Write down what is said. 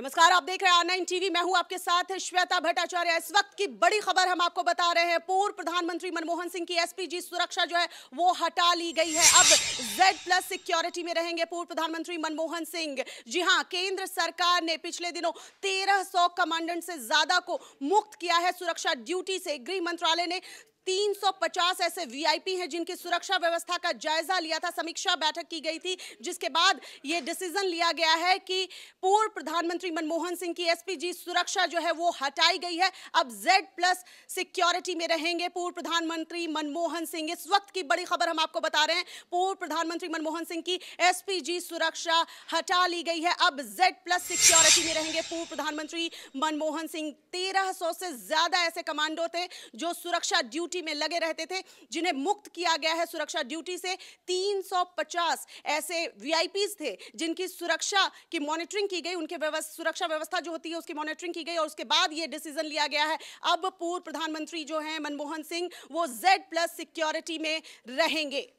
नमस्कार आप देख रहे हैं ऑनलाइन टीवी मैं हूं आपके साथ श्वेता भट्टाचार्य इस वक्त की बड़ी खबर हम आपको बता रहे हैं पूर्व प्रधानमंत्री मनमोहन सिंह की एसपीजी सुरक्षा जो है वो हटा ली गई है अब जेड प्लस सिक्योरिटी में रहेंगे पूर्व प्रधानमंत्री मनमोहन सिंह जी हां केंद्र सरकार ने पिछले दिनों तेरह कमांडेंट से ज्यादा को मुक्त किया है सुरक्षा ड्यूटी से गृह मंत्रालय ने 350 ऐसे वीआईपी हैं जिनकी सुरक्षा व्यवस्था का जायजा लिया था समीक्षा बैठक की गई थी जिसके बाद ये डिसीजन लिया गया है कि पूर्व प्रधानमंत्री मनमोहन सिंह की एसपीजी सुरक्षा जो है वो हटाई गई है अब जेड प्लस सिक्योरिटी में रहेंगे पूर्व प्रधानमंत्री मनमोहन सिंह इस वक्त की बड़ी खबर हम आपको बता रहे हैं पूर्व प्रधानमंत्री मनमोहन सिंह की एस सुरक्षा हटा ली गई है अब जेड प्लस सिक्योरिटी में रहेंगे पूर्व प्रधानमंत्री मनमोहन सिंह तेरह से ज्यादा ऐसे कमांडो थे जो सुरक्षा ड्यूटी ड्यूटी में लगे रहते थे जिन्हें मुक्त किया गया है सुरक्षा ड्यूटी से 350 ऐसे वीआईपीज थे जिनकी सुरक्षा की मॉनिटरिंग की गई उनके व्यवस्था सुरक्षा व्यवस्था जो होती है उसकी मॉनिटरिंग की गई और उसके बाद ये डिसीजन लिया गया है अब पूर्व प्रधानमंत्री जो हैं मनमोहन सिंह वो जेड प्लस सिक्योरिटी में रहेंगे